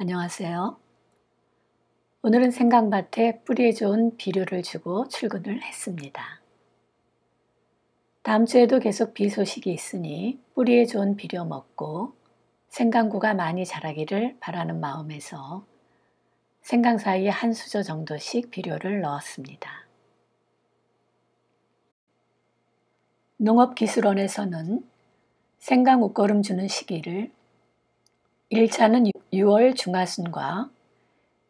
안녕하세요. 오늘은 생강밭에 뿌리에 좋은 비료를 주고 출근을 했습니다. 다음 주에도 계속 비 소식이 있으니 뿌리에 좋은 비료 먹고 생강구가 많이 자라기를 바라는 마음에서 생강 사이에 한 수저 정도씩 비료를 넣었습니다. 농업기술원에서는 생강 웃거름 주는 시기를 1차는 6월 중하순과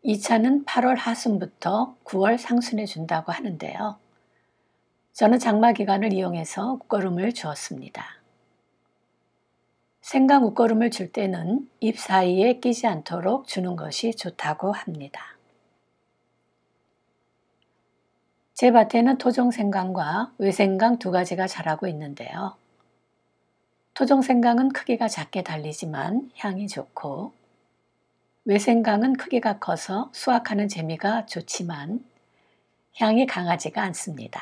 2차는 8월 하순부터 9월 상순에 준다고 하는데요. 저는 장마 기간을 이용해서 웃걸음을 주었습니다. 생강 웃걸음을줄 때는 잎 사이에 끼지 않도록 주는 것이 좋다고 합니다. 제 밭에는 토종 생강과 외생강 두 가지가 자라고 있는데요. 토종생강은 크기가 작게 달리지만 향이 좋고 외생강은 크기가 커서 수확하는 재미가 좋지만 향이 강하지가 않습니다.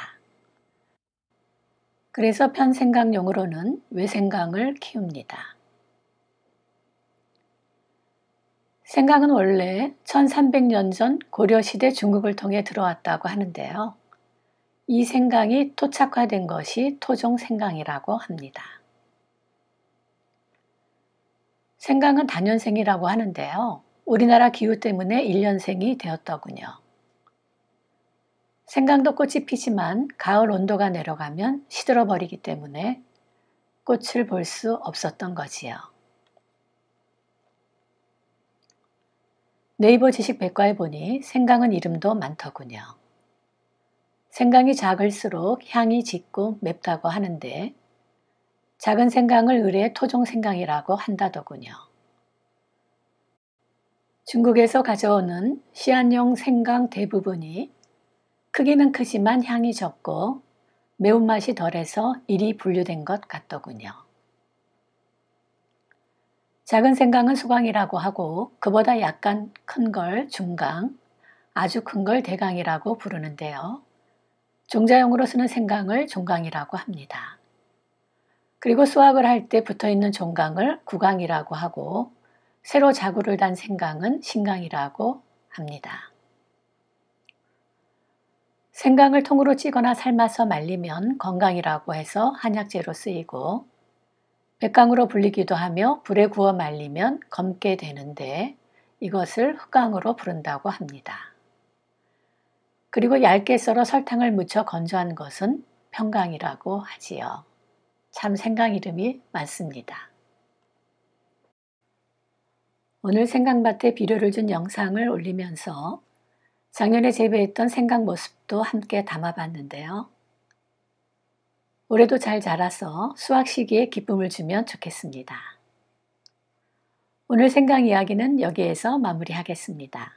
그래서 편생강용으로는 외생강을 키웁니다. 생강은 원래 1300년 전 고려시대 중국을 통해 들어왔다고 하는데요. 이 생강이 토착화된 것이 토종생강이라고 합니다. 생강은 단년생이라고 하는데요. 우리나라 기후 때문에 1년생이 되었더군요. 생강도 꽃이 피지만 가을 온도가 내려가면 시들어버리기 때문에 꽃을 볼 수 없었던 거지요. 네이버 지식 백과에 보니 생강은 이름도 많더군요. 생강이 작을수록 향이 짙고 맵다고 하는데 작은 생강을 의뢰 의 토종 생강이라고 한다더군요. 중국에서 가져오는 시안용 생강 대부분이 크기는 크지만 향이 적고 매운맛이 덜해서 일이 분류된 것 같더군요. 작은 생강은 수강이라고 하고 그보다 약간 큰 걸 중강, 아주 큰 걸 대강이라고 부르는데요. 종자용으로 쓰는 생강을 종강이라고 합니다. 그리고 수확을할 때 붙어 있는 종강을 구강이라고 하고 새로 자구를 단 생강은 신강이라고 합니다. 생강을 통으로 찌거나 삶아서 말리면 건강이라고 해서 한약재로 쓰이고 백강으로 불리기도 하며 불에 구워 말리면 검게 되는데 이것을 흑강으로 부른다고 합니다. 그리고 얇게 썰어 설탕을 묻혀 건조한 것은 평강이라고 하지요. 참 생각 이름이 많습니다. 오늘 생강밭에 비료를 준 영상을 올리면서 작년에 재배했던 생강 모습도 함께 담아봤는데요. 올해도 잘 자라서 수확 시기에 기쁨을 주면 좋겠습니다. 오늘 생강 이야기는 여기에서 마무리하겠습니다.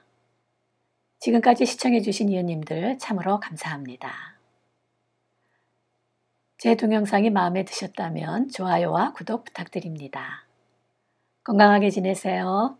지금까지 시청해주신 이웃님들 참으로 감사합니다. 제 동영상이 마음에 드셨다면 좋아요와 구독 부탁드립니다. 건강하게 지내세요.